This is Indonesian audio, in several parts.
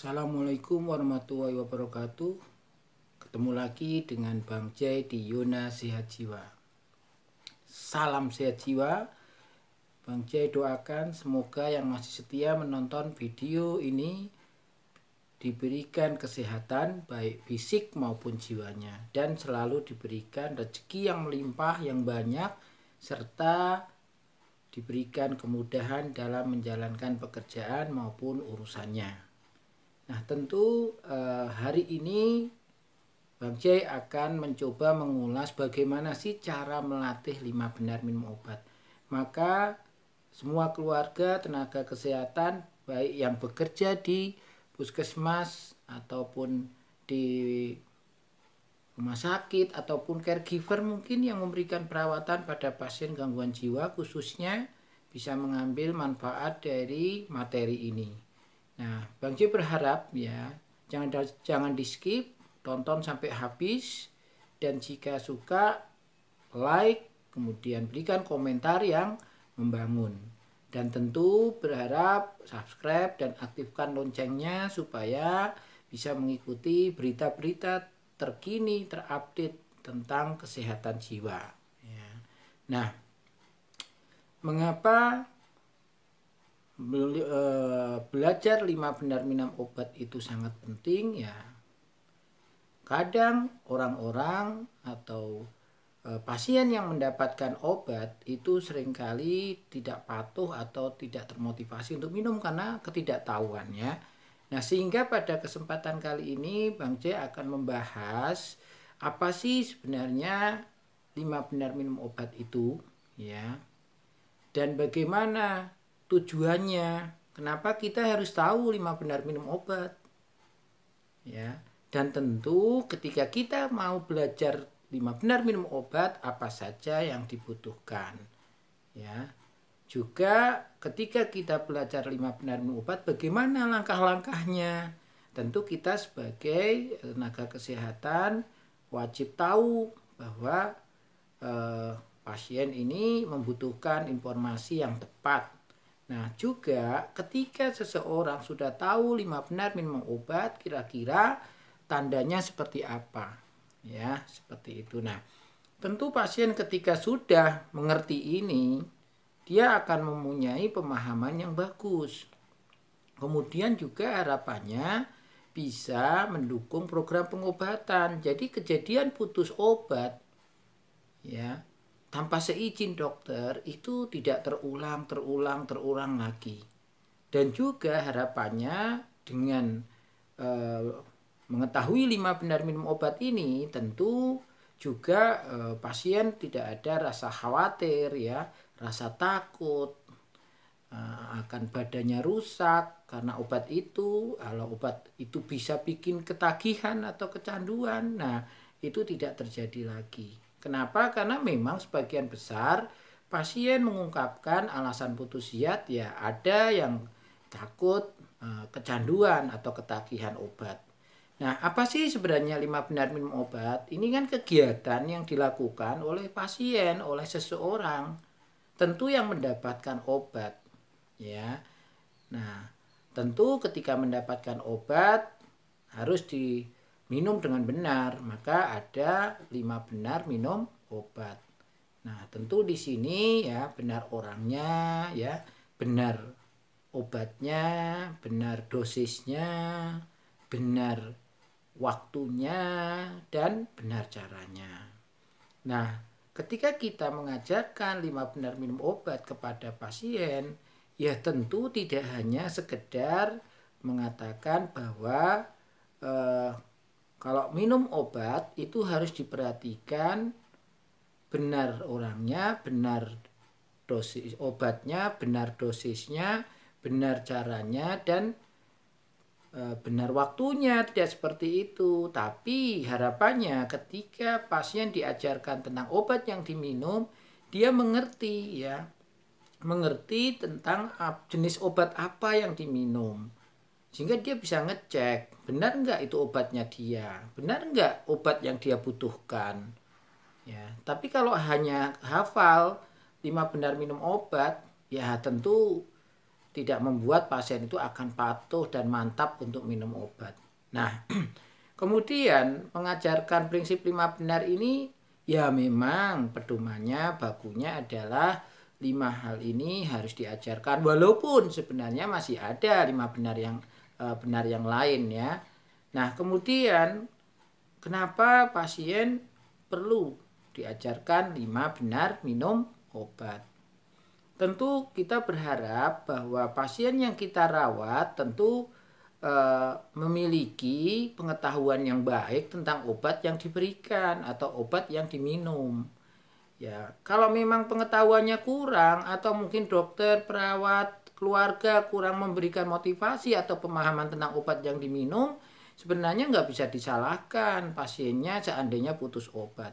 Assalamualaikum warahmatullahi wabarakatuh Ketemu lagi dengan Bang Jai di Yona Sehat Jiwa Salam Sehat Jiwa Bang Jai doakan semoga yang masih setia menonton video ini Diberikan kesehatan baik fisik maupun jiwanya Dan selalu diberikan rezeki yang melimpah yang banyak Serta diberikan kemudahan dalam menjalankan pekerjaan maupun urusannya Nah, tentu eh, hari ini Bang Jai akan mencoba mengulas bagaimana sih cara melatih lima benar minum obat. Maka semua keluarga, tenaga kesehatan, baik yang bekerja di puskesmas ataupun di rumah sakit ataupun caregiver mungkin yang memberikan perawatan pada pasien gangguan jiwa khususnya bisa mengambil manfaat dari materi ini. Nah, Bang J berharap ya, jangan jangan di skip, tonton sampai habis dan jika suka like, kemudian berikan komentar yang membangun. Dan tentu berharap subscribe dan aktifkan loncengnya supaya bisa mengikuti berita-berita terkini, terupdate tentang kesehatan jiwa. Ya. Nah, mengapa Beli, uh, belajar lima benar minum obat itu sangat penting ya. Kadang orang-orang atau eh, pasien yang mendapatkan obat itu seringkali tidak patuh atau tidak termotivasi untuk minum karena ketidaktahuannya. Nah, sehingga pada kesempatan kali ini Bang J akan membahas apa sih sebenarnya lima benar minum obat itu ya. Dan bagaimana tujuannya. Kenapa kita harus tahu lima benar minum obat? Ya. Dan tentu ketika kita mau belajar lima benar minum obat apa saja yang dibutuhkan. Ya. Juga ketika kita belajar lima benar minum obat bagaimana langkah-langkahnya? Tentu kita sebagai e, tenaga kesehatan wajib tahu bahwa eh, pasien ini membutuhkan informasi yang tepat Nah, juga ketika seseorang sudah tahu lima benar minum obat, kira-kira tandanya seperti apa? Ya, seperti itu. Nah, tentu pasien ketika sudah mengerti ini, dia akan mempunyai pemahaman yang bagus. Kemudian juga harapannya bisa mendukung program pengobatan. Jadi kejadian putus obat ya tanpa seizin dokter itu tidak terulang, terulang, terulang lagi. Dan juga harapannya dengan e, mengetahui lima benar minum obat ini tentu juga e, pasien tidak ada rasa khawatir ya, rasa takut e, akan badannya rusak karena obat itu, kalau obat itu bisa bikin ketagihan atau kecanduan. Nah, itu tidak terjadi lagi. Kenapa? Karena memang sebagian besar pasien mengungkapkan alasan putus zat ya ada yang takut eh, kecanduan atau ketagihan obat. Nah, apa sih sebenarnya lima benar minum obat? Ini kan kegiatan yang dilakukan oleh pasien, oleh seseorang, tentu yang mendapatkan obat, ya. Nah, tentu ketika mendapatkan obat harus di minum dengan benar, maka ada lima benar minum obat. Nah, tentu di sini ya benar orangnya ya, benar obatnya, benar dosisnya, benar waktunya dan benar caranya. Nah, ketika kita mengajarkan lima benar minum obat kepada pasien, ya tentu tidak hanya sekedar mengatakan bahwa eh, kalau minum obat itu harus diperhatikan benar orangnya, benar dosis obatnya, benar dosisnya, benar caranya dan e, benar waktunya tidak seperti itu. Tapi harapannya ketika pasien diajarkan tentang obat yang diminum, dia mengerti ya. Mengerti tentang jenis obat apa yang diminum. Sehingga dia bisa ngecek benar nggak itu obatnya dia benar nggak obat yang dia butuhkan ya tapi kalau hanya hafal lima benar minum obat ya tentu tidak membuat pasien itu akan patuh dan mantap untuk minum obat nah kemudian mengajarkan prinsip lima benar ini ya memang pedomannya bagunya adalah lima hal ini harus diajarkan walaupun sebenarnya masih ada lima benar yang Eh, benar yang lain ya. Nah, kemudian kenapa pasien perlu diajarkan lima benar minum obat? Tentu kita berharap bahwa pasien yang kita rawat tentu e, memiliki pengetahuan yang baik tentang obat yang diberikan atau obat yang diminum. Ya, kalau memang pengetahuannya kurang atau mungkin dokter, perawat, keluarga kurang memberikan motivasi atau pemahaman tentang obat yang diminum, sebenarnya nggak bisa disalahkan pasiennya seandainya putus obat.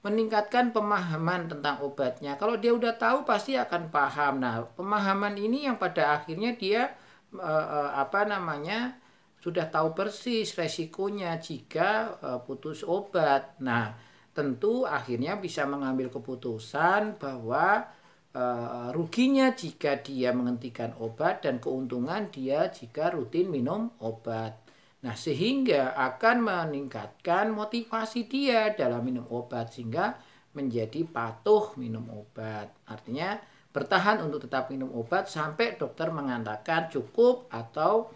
Meningkatkan pemahaman tentang obatnya. Kalau dia udah tahu pasti akan paham. Nah, pemahaman ini yang pada akhirnya dia eh, eh, apa namanya? sudah tahu persis resikonya jika eh, putus obat. Nah, tentu akhirnya bisa mengambil keputusan bahwa e, ruginya jika dia menghentikan obat dan keuntungan dia jika rutin minum obat. Nah, sehingga akan meningkatkan motivasi dia dalam minum obat sehingga menjadi patuh minum obat. Artinya bertahan untuk tetap minum obat sampai dokter mengatakan cukup atau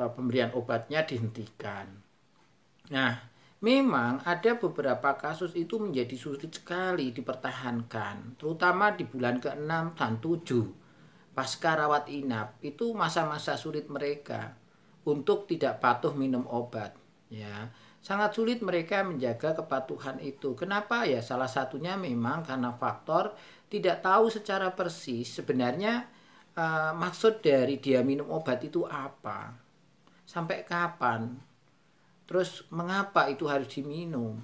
eh, pemberian obatnya dihentikan. Nah, Memang ada beberapa kasus itu menjadi sulit sekali dipertahankan, terutama di bulan ke-6 dan 7. Pasca rawat inap, itu masa-masa sulit mereka untuk tidak patuh minum obat. Ya, sangat sulit mereka menjaga kepatuhan itu. Kenapa? Ya salah satunya memang karena faktor tidak tahu secara persis sebenarnya eh, maksud dari dia minum obat itu apa. Sampai kapan? Terus mengapa itu harus diminum?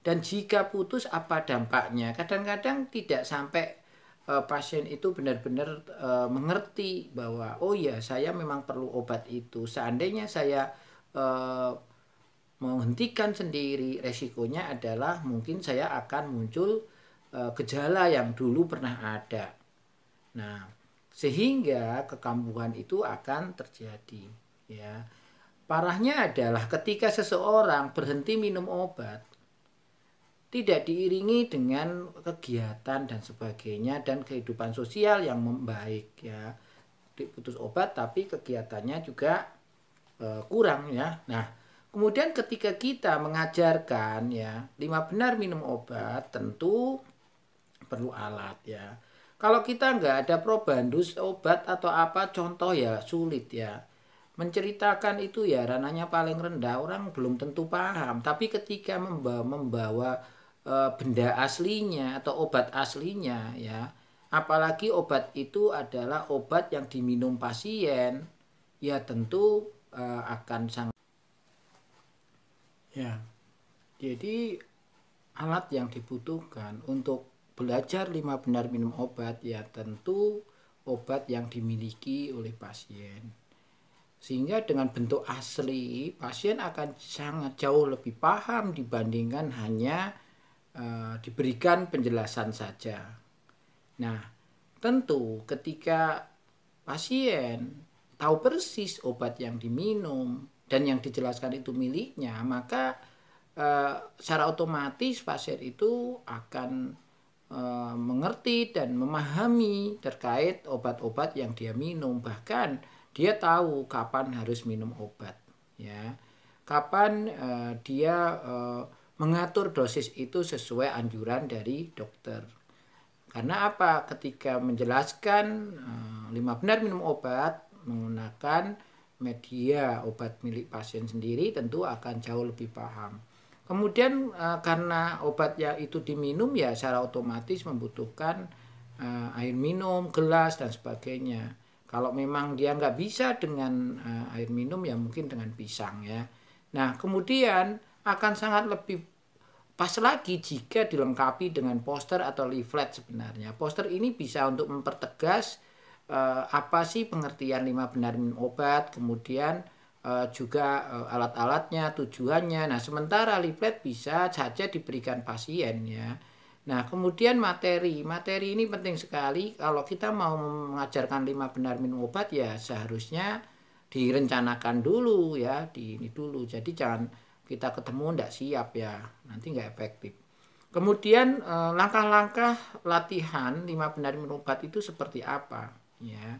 Dan jika putus apa dampaknya? Kadang-kadang tidak sampai e, pasien itu benar-benar e, mengerti bahwa oh ya saya memang perlu obat itu. Seandainya saya e, menghentikan sendiri resikonya adalah mungkin saya akan muncul e, gejala yang dulu pernah ada. Nah, sehingga kekambuhan itu akan terjadi ya. Parahnya adalah ketika seseorang berhenti minum obat, tidak diiringi dengan kegiatan dan sebagainya dan kehidupan sosial yang membaik ya. Diputus obat tapi kegiatannya juga e, kurang ya. Nah, kemudian ketika kita mengajarkan ya, lima benar minum obat tentu perlu alat ya. Kalau kita nggak ada probandus obat atau apa contoh ya sulit ya menceritakan itu ya rananya paling rendah orang belum tentu paham tapi ketika membawa, membawa e, benda aslinya atau obat aslinya ya apalagi obat itu adalah obat yang diminum pasien ya tentu e, akan sangat ya jadi alat yang dibutuhkan untuk belajar lima benar minum obat ya tentu obat yang dimiliki oleh pasien sehingga dengan bentuk asli, pasien akan sangat jauh lebih paham dibandingkan hanya uh, diberikan penjelasan saja. Nah, tentu ketika pasien tahu persis obat yang diminum dan yang dijelaskan itu miliknya, maka uh, secara otomatis pasien itu akan eh, mengerti dan memahami terkait obat-obat yang dia minum. Bahkan dia tahu kapan harus minum obat, ya. Kapan uh, dia uh, mengatur dosis itu sesuai anjuran dari dokter. Karena apa? Ketika menjelaskan uh, lima benar minum obat menggunakan media obat milik pasien sendiri tentu akan jauh lebih paham. Kemudian uh, karena obat yang itu diminum ya secara otomatis membutuhkan uh, air minum, gelas dan sebagainya. Kalau memang dia nggak bisa dengan uh, air minum ya mungkin dengan pisang ya. Nah kemudian akan sangat lebih pas lagi jika dilengkapi dengan poster atau leaflet sebenarnya. Poster ini bisa untuk mempertegas uh, apa sih pengertian lima benar minum obat, kemudian uh, juga uh, alat-alatnya, tujuannya. Nah sementara leaflet bisa saja diberikan pasien ya Nah, kemudian materi. Materi ini penting sekali. Kalau kita mau mengajarkan lima benar minum obat ya seharusnya direncanakan dulu ya, di ini dulu. Jadi jangan kita ketemu tidak siap ya, nanti nggak efektif. Kemudian eh, langkah-langkah latihan lima benar minum obat itu seperti apa ya?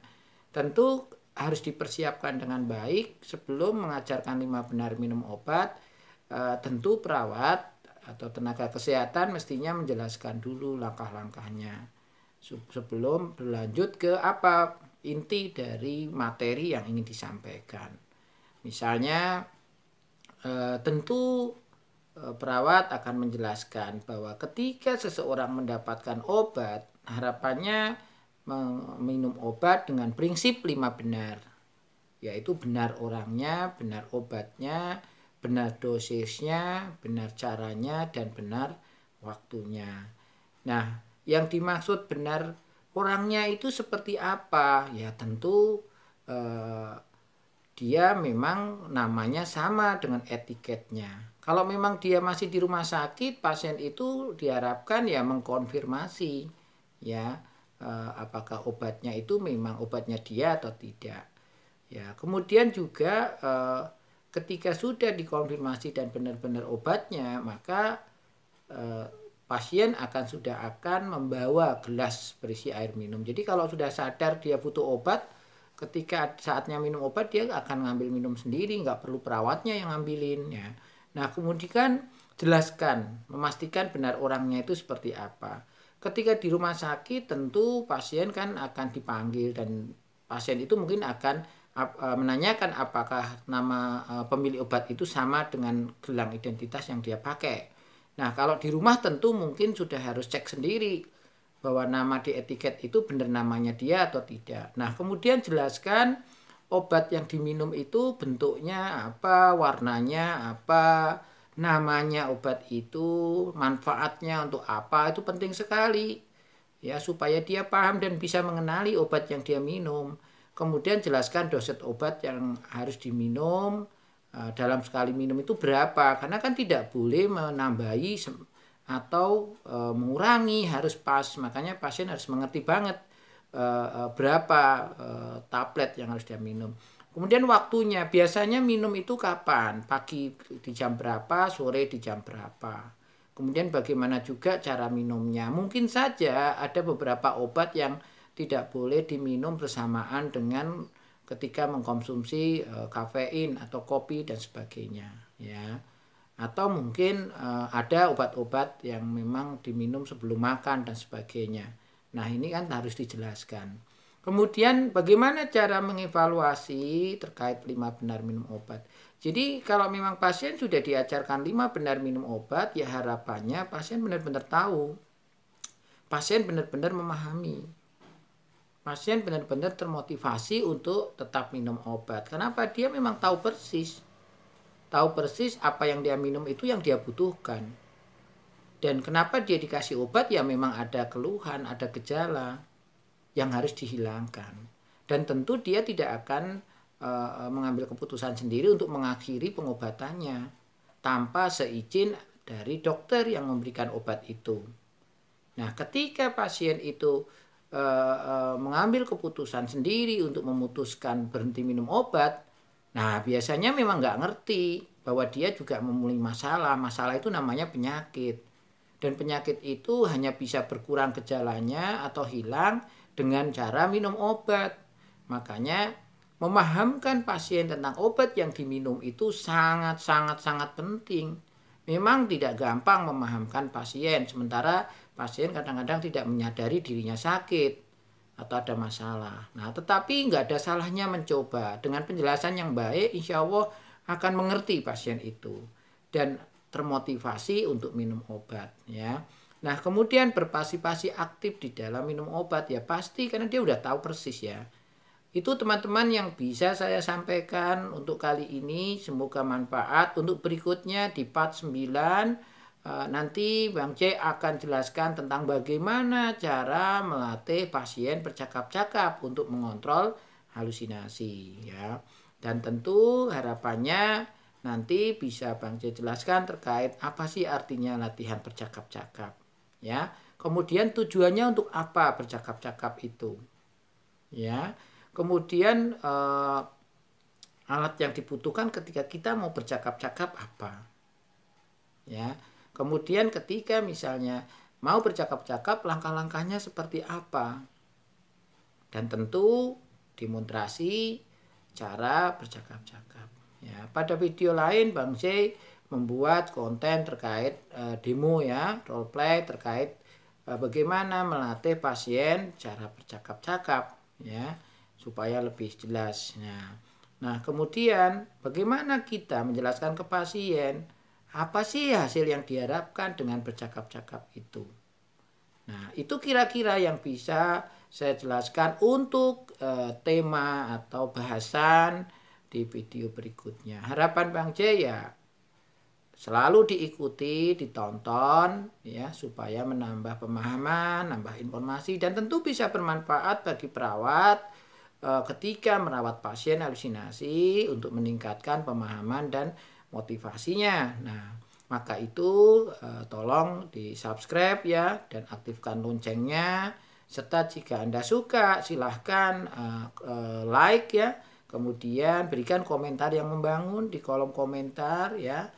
Tentu harus dipersiapkan dengan baik sebelum mengajarkan lima benar minum obat. Eh, tentu perawat atau tenaga kesehatan mestinya menjelaskan dulu langkah-langkahnya sebelum berlanjut ke apa inti dari materi yang ingin disampaikan. Misalnya eh, tentu eh, perawat akan menjelaskan bahwa ketika seseorang mendapatkan obat, harapannya minum obat dengan prinsip lima benar, yaitu benar orangnya, benar obatnya, benar dosisnya, benar caranya, dan benar waktunya. Nah, yang dimaksud benar orangnya itu seperti apa? Ya tentu eh, dia memang namanya sama dengan etiketnya. Kalau memang dia masih di rumah sakit, pasien itu diharapkan ya mengkonfirmasi ya eh, apakah obatnya itu memang obatnya dia atau tidak. Ya, kemudian juga eh, ketika sudah dikonfirmasi dan benar-benar obatnya, maka e, pasien akan sudah akan membawa gelas berisi air minum. Jadi kalau sudah sadar dia butuh obat, ketika saatnya minum obat dia akan ngambil minum sendiri, nggak perlu perawatnya yang ngambilin ya. Nah kemudian jelaskan, memastikan benar orangnya itu seperti apa. Ketika di rumah sakit tentu pasien kan akan dipanggil dan pasien itu mungkin akan E, menanyakan apakah nama e, pemilik obat itu sama dengan gelang identitas yang dia pakai. Nah, kalau di rumah tentu mungkin sudah harus cek sendiri bahwa nama di etiket itu benar namanya dia atau tidak. Nah, kemudian jelaskan obat yang diminum itu bentuknya apa, warnanya apa, namanya obat itu, manfaatnya untuk apa, itu penting sekali. Ya, supaya dia paham dan bisa mengenali obat yang dia minum. Kemudian jelaskan doset obat yang harus diminum eh, dalam sekali minum itu berapa karena kan tidak boleh menambahi atau eh, mengurangi harus pas makanya pasien harus mengerti banget eh, berapa tablet yang harus dia minum kemudian waktunya biasanya minum itu kapan pagi di jam berapa sore di jam berapa kemudian bagaimana juga cara minumnya mungkin saja ada beberapa obat yang tidak boleh diminum bersamaan dengan ketika mengkonsumsi e, kafein atau kopi dan sebagainya ya atau mungkin e, ada obat-obat yang memang diminum sebelum makan dan sebagainya nah ini kan harus dijelaskan kemudian bagaimana cara mengevaluasi terkait lima benar minum obat jadi kalau memang pasien sudah diajarkan lima benar minum obat ya harapannya pasien benar-benar tahu pasien benar-benar memahami pasien benar-benar termotivasi untuk tetap minum obat. Kenapa? Dia memang tahu persis. Tahu persis apa yang dia minum itu yang dia butuhkan. Dan kenapa dia dikasih obat ya memang ada keluhan, ada gejala yang harus dihilangkan. Dan tentu dia tidak akan uh, mengambil keputusan sendiri untuk mengakhiri pengobatannya tanpa seizin dari dokter yang memberikan obat itu. Nah, ketika pasien itu uh, uh, mengambil keputusan sendiri untuk memutuskan berhenti minum obat, nah biasanya memang nggak ngerti bahwa dia juga memulai masalah. Masalah itu namanya penyakit. Dan penyakit itu hanya bisa berkurang gejalanya atau hilang dengan cara minum obat. Makanya memahamkan pasien tentang obat yang diminum itu sangat-sangat sangat penting. Memang tidak gampang memahamkan pasien, sementara pasien kadang-kadang tidak menyadari dirinya sakit atau ada masalah. Nah, tetapi nggak ada salahnya mencoba. Dengan penjelasan yang baik, insya Allah akan mengerti pasien itu. Dan termotivasi untuk minum obat. ya. Nah, kemudian berpartisipasi aktif di dalam minum obat. Ya pasti, karena dia udah tahu persis ya. Itu teman-teman yang bisa saya sampaikan untuk kali ini. Semoga manfaat. Untuk berikutnya di part 9 Eh, nanti Bang C akan jelaskan tentang bagaimana cara melatih pasien bercakap-cakap untuk mengontrol halusinasi ya. Dan tentu harapannya nanti bisa Bang C jelaskan terkait apa sih artinya latihan bercakap-cakap ya. Kemudian tujuannya untuk apa bercakap-cakap itu? Ya. Kemudian eh, alat yang dibutuhkan ketika kita mau bercakap-cakap apa? Ya Kemudian ketika misalnya mau bercakap-cakap langkah-langkahnya seperti apa. Dan tentu demonstrasi cara bercakap-cakap. Ya, pada video lain Bang J membuat konten terkait e, demo ya, role play terkait e, bagaimana melatih pasien cara bercakap-cakap ya supaya lebih jelasnya. nah kemudian bagaimana kita menjelaskan ke pasien apa sih hasil yang diharapkan dengan bercakap-cakap itu. Nah, itu kira-kira yang bisa saya jelaskan untuk e, tema atau bahasan di video berikutnya. Harapan Bang Jaya selalu diikuti, ditonton ya supaya menambah pemahaman, nambah informasi dan tentu bisa bermanfaat bagi perawat e, ketika merawat pasien halusinasi untuk meningkatkan pemahaman dan motivasinya. Nah, maka itu uh, tolong di-subscribe ya dan aktifkan loncengnya serta jika Anda suka silahkan uh, uh, like ya. Kemudian berikan komentar yang membangun di kolom komentar ya.